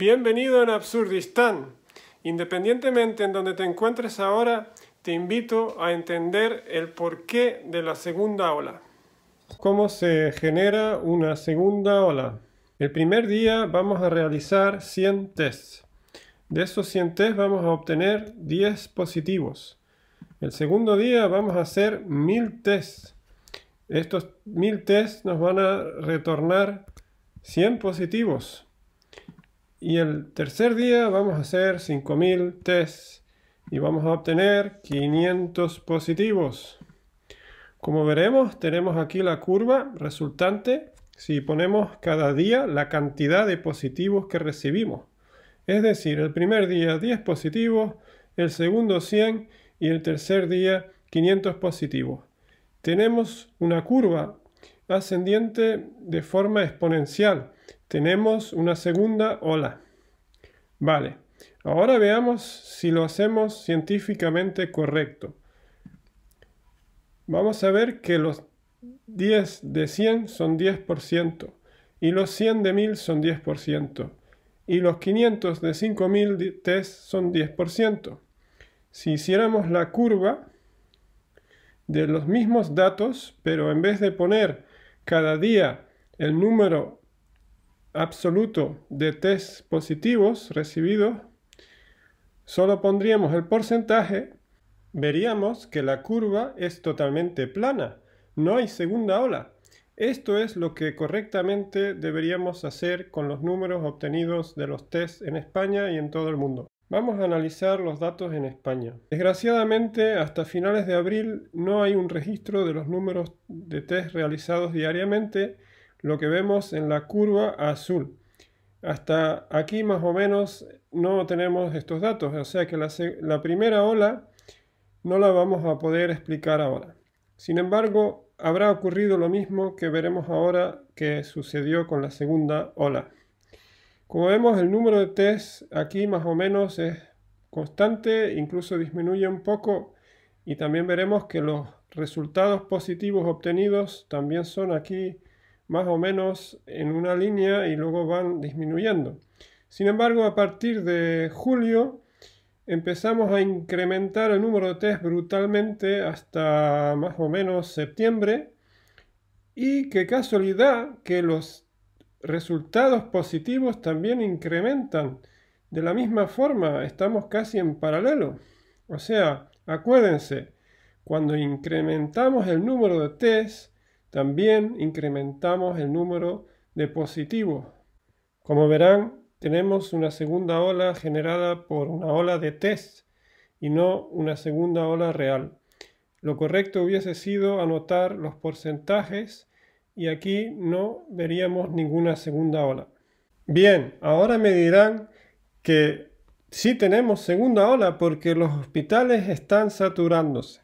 Bienvenido en Absurdistán. Independientemente en donde te encuentres ahora, te invito a entender el porqué de la segunda ola. ¿Cómo se genera una segunda ola? El primer día vamos a realizar 100 tests. De esos 100 tests vamos a obtener 10 positivos. El segundo día vamos a hacer 1000 tests. Estos 1000 tests nos van a retornar 100 positivos. Y el tercer día vamos a hacer 5000 tests y vamos a obtener 500 positivos. Como veremos, tenemos aquí la curva resultante si ponemos cada día la cantidad de positivos que recibimos. Es decir, el primer día 10 positivos, el segundo 100 y el tercer día 500 positivos. Tenemos una curva ascendiente de forma exponencial. Tenemos una segunda ola. Vale, ahora veamos si lo hacemos científicamente correcto. Vamos a ver que los 10 de 100 son 10%, y los 100 de 1000 son 10%, y los 500 de 5000 test son 10%. Si hiciéramos la curva de los mismos datos, pero en vez de poner cada día el número absoluto de test positivos recibidos, solo pondríamos el porcentaje, veríamos que la curva es totalmente plana, no hay segunda ola. Esto es lo que correctamente deberíamos hacer con los números obtenidos de los tests en España y en todo el mundo. Vamos a analizar los datos en España. Desgraciadamente, hasta finales de abril no hay un registro de los números de test realizados diariamente, lo que vemos en la curva azul. Hasta aquí más o menos no tenemos estos datos, o sea que la, la primera ola no la vamos a poder explicar ahora. Sin embargo, habrá ocurrido lo mismo que veremos ahora que sucedió con la segunda ola. Como vemos, el número de test aquí más o menos es constante, incluso disminuye un poco y también veremos que los resultados positivos obtenidos también son aquí más o menos en una línea y luego van disminuyendo. Sin embargo, a partir de julio empezamos a incrementar el número de test brutalmente hasta más o menos septiembre y qué casualidad que los resultados positivos también incrementan. De la misma forma, estamos casi en paralelo. O sea, acuérdense, cuando incrementamos el número de test, también incrementamos el número de positivos. Como verán, tenemos una segunda ola generada por una ola de test y no una segunda ola real. Lo correcto hubiese sido anotar los porcentajes y aquí no veríamos ninguna segunda ola. Bien, ahora me dirán que sí tenemos segunda ola porque los hospitales están saturándose.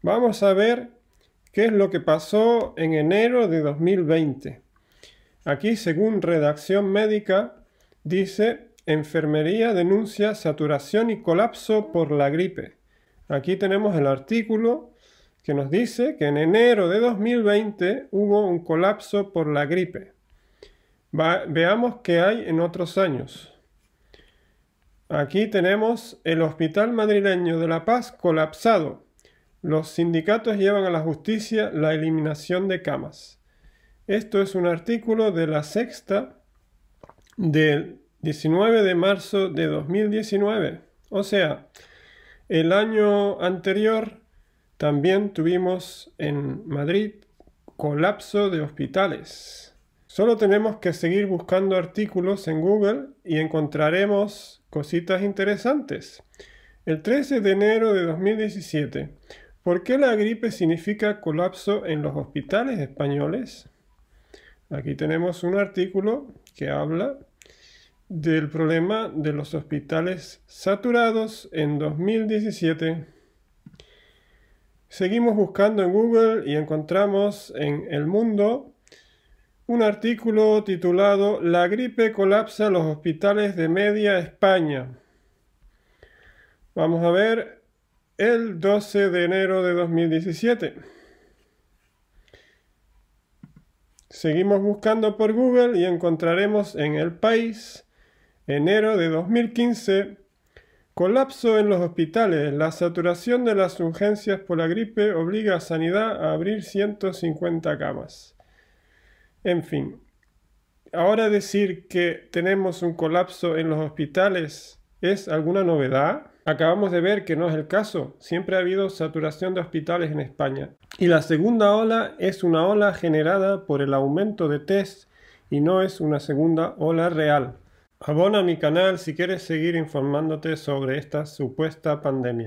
Vamos a ver qué es lo que pasó en enero de 2020. Aquí, según redacción médica, dice Enfermería denuncia saturación y colapso por la gripe. Aquí tenemos el artículo que nos dice que en enero de 2020 hubo un colapso por la gripe. veamos qué hay en otros años. Aquí tenemos el Hospital Madrileño de la Paz colapsado. Los sindicatos llevan a la justicia la eliminación de camas. Esto es un artículo de la sexta del 19 de marzo de 2019. O sea, el año anterior también tuvimos en Madrid colapso de hospitales. Solo tenemos que seguir buscando artículos en Google y encontraremos cositas interesantes. El 13 de enero de 2017, ¿por qué la gripe significa colapso en los hospitales españoles? Aquí tenemos un artículo que habla del problema de los hospitales saturados en 2017. Seguimos buscando en Google y encontramos en El Mundo un artículo titulado La gripe colapsa los hospitales de media España. Vamos a ver el 12 de enero de 2017. Seguimos buscando por Google y encontraremos en El País enero de 2015 Colapso en los hospitales. La saturación de las urgencias por la gripe obliga a Sanidad a abrir 150 camas. En fin, ahora decir que tenemos un colapso en los hospitales es alguna novedad. Acabamos de ver que no es el caso. Siempre ha habido saturación de hospitales en España. Y la segunda ola es una ola generada por el aumento de test y no es una segunda ola real. Abona mi canal si quieres seguir informándote sobre esta supuesta pandemia.